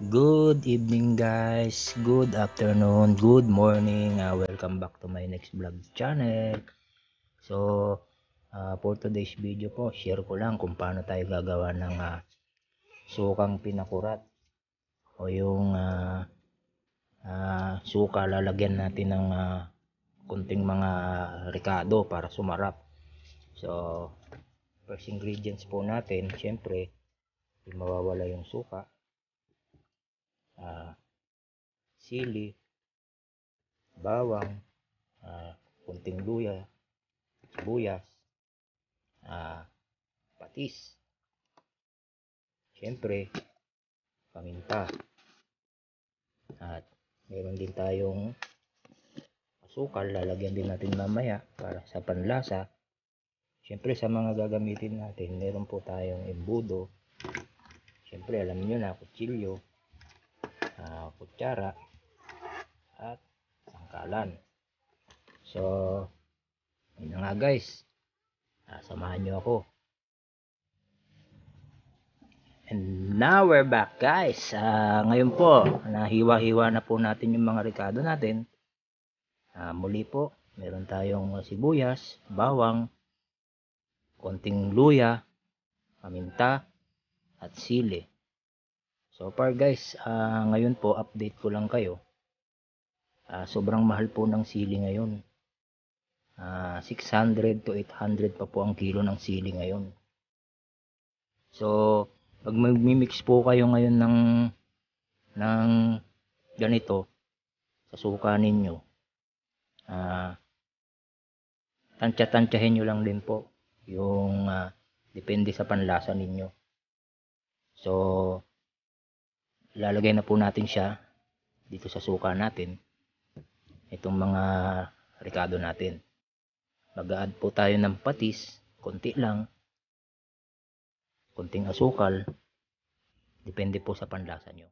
Good evening guys, good afternoon, good morning, uh, welcome back to my next vlog channel So, uh, for today's video po, share ko lang kung paano tayo gagawa ng uh, sukang pinakurat O yung uh, uh, suka lalagyan natin ng uh, kunting mga ricado para sumarap So, first ingredients po natin, syempre, yung mawawala yung suka uh, sili, bawang, uh, kunting luya, sibuyas, uh, patis, siyempre, paminta. At meron din tayong asukal, lalagyan din natin mamaya para sa panlasa. Siyempre sa mga gagamitin natin, meron po tayong embudo. Siyempre alam niyo na, kutsilyo mga kutsara at sangkalan. So, yun nga guys. Ah, samahan nyo ako. And now we're back guys. Uh, ngayon po, nahiwa-hiwa na po natin yung mga rekado natin. Uh, muli po, meron tayong sibuyas, bawang, konting luya, paminta, at sili. So far guys, uh, ngayon po update ko lang kayo. Uh, sobrang mahal po ng sili ngayon. Uh, ah, 600 to 800 pa po ang kilo ng sili ngayon. So, pag magmi-mix po kayo ngayon ng ng ganito sa suka ninyo, uh, tantya-tantyahin nyo lang din po yung uh, depende sa panlasa ninyo. So, lalagay na po natin siya dito sa suka natin itong mga ricado natin mag-add po tayo ng patis konti lang konting asukal depende po sa panlasa nyo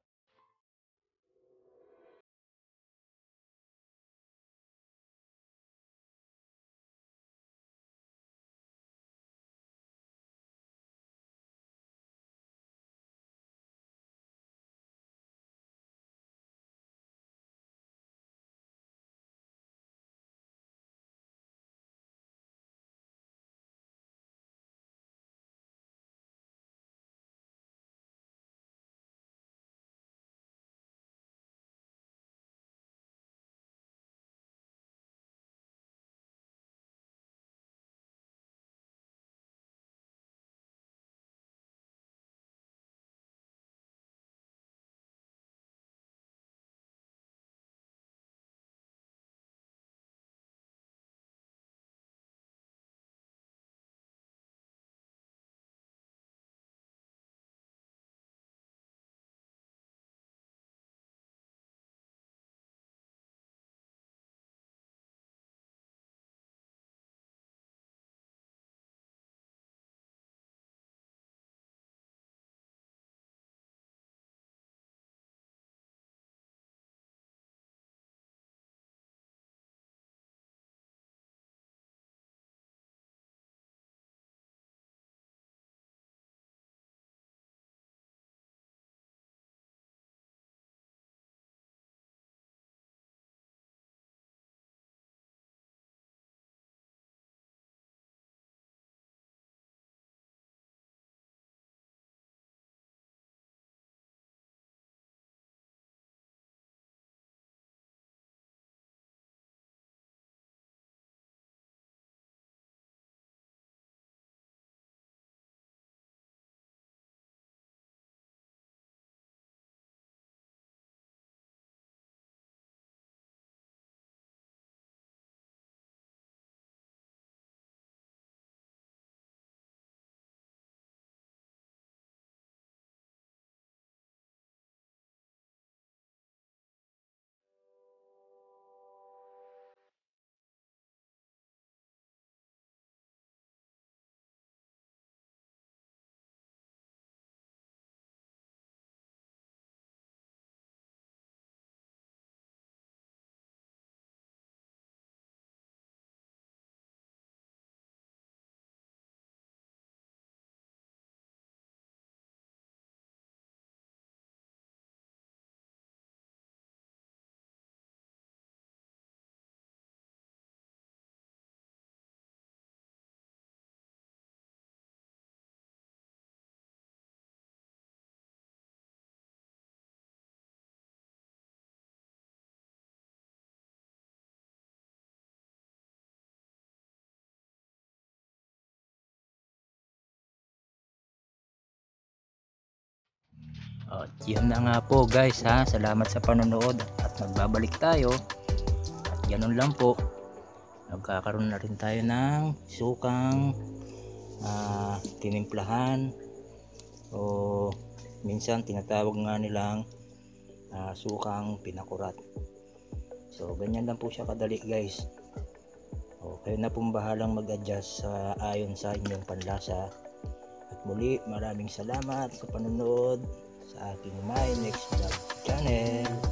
O, yun na nga po guys ha. Salamat sa panonood at magbabalik tayo. At ganun lang po. Nagkakaroon na rin tayo ng sukang uh, tinimplahan o minsan tinatawag nga nilang uh, sukang pinakurat. So ganyan lang po siya kadali guys. O, kayo na pong bahalang mag-adjust sa uh, ayon sa inyong panlasa. At muli, maraming salamat sa panonood sa ating My Next Vlog channel.